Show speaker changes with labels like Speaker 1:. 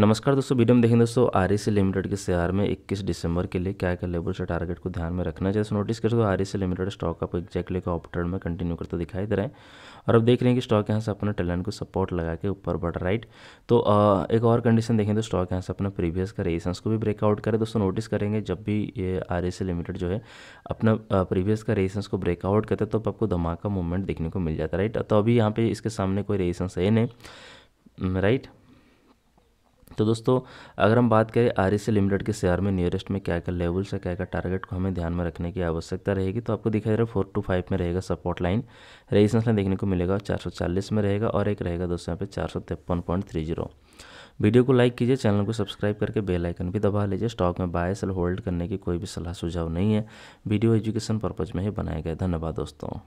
Speaker 1: नमस्कार दोस्तों वीडियो में देखें दोस्तों आर सी लिमिटेड के शेयर में 21 दिसंबर के लिए क्या क्या लेवल से टारगेट को ध्यान में रखना चाहिए नोटिस करें तो आर सी लिमिटेड स्टॉक आपको एक्जैक्टली लेकर ऑप में कंटिन्यू करते दिखाई दे रहे हैं और अब देख रहे हैं कि स्टॉक यहाँ से अपना टैलेंट को सपोर्ट लगा के ऊपर बढ़ राइट तो आ, एक और कंडीशन देखें तो स्टॉक यहाँ से अपना प्रीवियस का रेजिस्टेंस को भी ब्रेकआउट करें दोस्तों नोटिस करेंगे जब भी ये आर लिमिटेड e जो है अपना प्रीवियस का रेजिस्टेंस को ब्रेकआउट करते तो आपको धमाका मूवमेंट देखने को मिल जाता राइट तो अभी यहाँ पर इसके सामने कोई रेजिस्टेंस है नहीं राइट हम्म, तो दोस्तों अगर हम बात करें आर लिमिटेड e के शेयर में नियरेस्ट में क्या क्या लेवल्स है क्या क्या टारगेट को हमें ध्यान में रखने की आवश्यकता रहेगी तो आपको दिखाई दे रहा है फोर टू फाइव में रहेगा सपोर्ट लाइन रेजिस्टेंस लाइन देखने को मिलेगा चार में रहेगा और एक रहेगा दोस्तों यहाँ पे चार वीडियो को लाइक कीजिए चैनल को सब्सक्राइब करके बेल आइकन भी दबा लीजिए स्टॉक में बाय सेल होल्ड करने की कोई भी सलाह सुझाव नहीं है वीडियो एजुकेशन पर्पज़ में ही बनाया गया धन्यवाद दोस्तों